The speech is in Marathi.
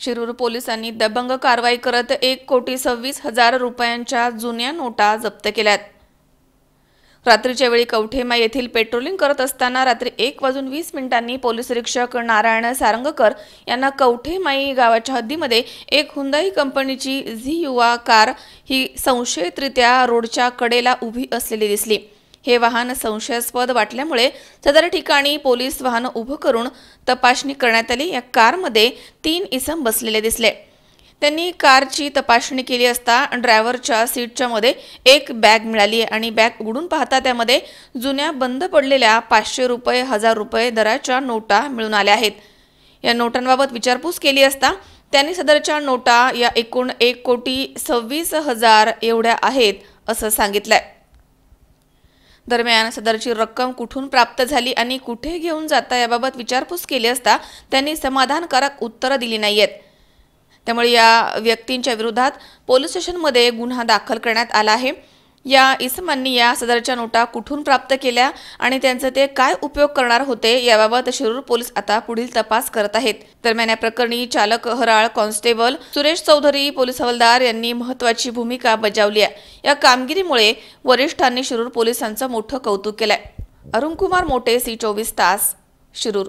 शिरूर पोलिसांनी दबंग कारवाई करत एक कोटी सव्वीस हजार रुपयांच्या जुन्या नोटा जप्त केल्यात रात्रीच्या वेळी कवठेमा येथील पेट्रोलिंग करत असताना रात्री एक वाजून वीस मिनिटांनी पोलीस निरीक्षक नारायण सारंगकर यांना कवठेमाई गावाच्या हद्दीमध्ये एक हुंदाई कंपनीची झी युवा कार ही संशयितरित्या रोडच्या कडेला उभी असलेली दिसली हे वाहन संशयास्पद वाटल्यामुळे सदर ठिकाणी पोलीस वाहन उभं करून तपासणी करण्यात आली या कारमध्ये तीन इसम बसलेले दिसले त्यांनी कारची तपासणी केली असता ड्रायव्हरच्या सीटच्या मध्ये एक बॅग मिळाली आणि बॅग उघडून पाहता त्यामध्ये जुन्या बंद पडलेल्या पाचशे रुपये हजार रुपये दराच्या नोटा मिळून आल्या आहेत या नोटांबाबत विचारपूस केली असता त्यांनी सदरच्या नोटा या एकूण एक कोटी सव्वीस हजार एवढ्या आहेत असं सांगितलंय दरम्यान सदरची रक्कम कुठून प्राप्त झाली आणि कुठे घेऊन जाता याबाबत विचारपूस केली असता त्यांनी समाधानकारक उत्तरं दिली आहेत त्यामुळे या व्यक्तींच्या विरोधात पोलीस स्टेशनमध्ये गुन्हा दाखल करण्यात आला आहे या इसमांनी या सदरच्या नोटा कुठून प्राप्त केल्या आणि त्यांचा ते काय उपयोग करणार होते याबाबत शिरूर पोलीस आता पुढील तपास करत आहेत दरम्यान या प्रकरणी चालक हराळ कॉन्स्टेबल सुरेश चौधरी पोलीस हवालदार यांनी महत्वाची भूमिका बजावली आहे या कामगिरीमुळे वरिष्ठांनी शिरूर पोलिसांचं मोठं कौतुक केलंय अरुणकुमार मोटे सी चोवीस तास शिरूर